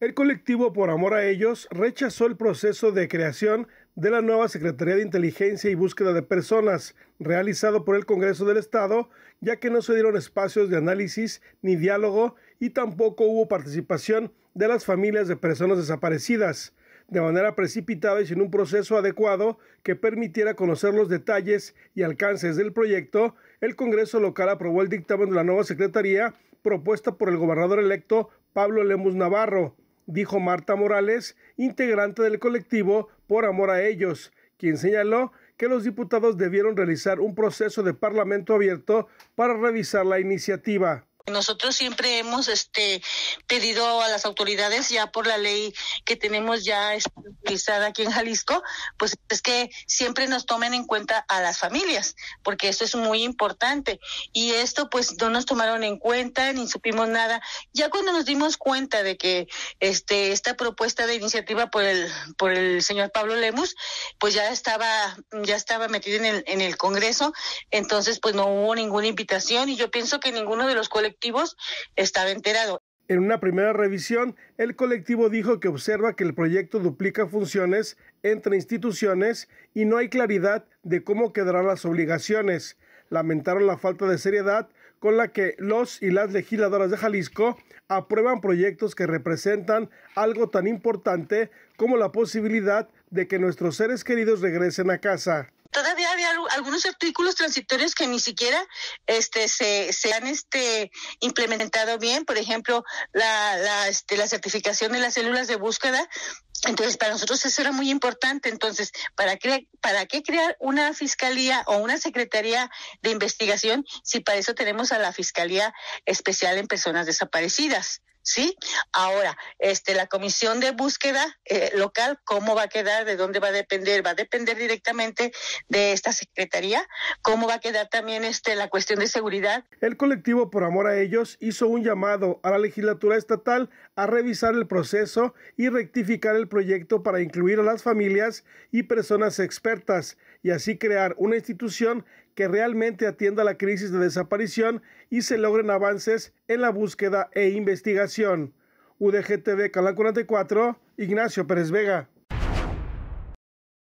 El colectivo Por Amor a Ellos rechazó el proceso de creación de la nueva Secretaría de Inteligencia y Búsqueda de Personas realizado por el Congreso del Estado, ya que no se dieron espacios de análisis ni diálogo y tampoco hubo participación de las familias de personas desaparecidas, de manera precipitada y sin un proceso adecuado que permitiera conocer los detalles y alcances del proyecto, el Congreso local aprobó el dictamen de la nueva Secretaría propuesta por el gobernador electo Pablo Lemus Navarro, dijo Marta Morales, integrante del colectivo Por Amor a Ellos, quien señaló que los diputados debieron realizar un proceso de parlamento abierto para revisar la iniciativa. Nosotros siempre hemos este pedido a las autoridades ya por la ley que tenemos ya utilizada aquí en Jalisco, pues es que siempre nos tomen en cuenta a las familias, porque eso es muy importante y esto pues no nos tomaron en cuenta ni supimos nada. Ya cuando nos dimos cuenta de que este esta propuesta de iniciativa por el por el señor Pablo Lemus, pues ya estaba ya estaba metido en el en el Congreso, entonces pues no hubo ninguna invitación y yo pienso que ninguno de los colectivos estaba enterado. En una primera revisión, el colectivo dijo que observa que el proyecto duplica funciones entre instituciones y no hay claridad de cómo quedarán las obligaciones. Lamentaron la falta de seriedad con la que los y las legisladoras de Jalisco aprueban proyectos que representan algo tan importante como la posibilidad de que nuestros seres queridos regresen a casa. Todavía había algunos artículos transitorios que ni siquiera este, se, han este, implementado bien, por ejemplo, la, la, este, la certificación de las células de búsqueda entonces, para nosotros eso era muy importante. Entonces, ¿para ¿para qué crear una fiscalía o una secretaría de investigación si para eso tenemos a la Fiscalía Especial en Personas Desaparecidas? ¿sí? Ahora, este, la comisión de búsqueda eh, local, ¿cómo va a quedar? ¿De dónde va a depender? Va a depender directamente de esta secretaría. ¿Cómo va a quedar también este, la cuestión de seguridad? El colectivo Por Amor a Ellos hizo un llamado a la legislatura estatal a revisar el proceso y rectificar el proyecto para incluir a las familias y personas expertas y así crear una institución que realmente atienda la crisis de desaparición y se logren avances en la búsqueda e investigación. UDGTV Canal 44, Ignacio Pérez Vega.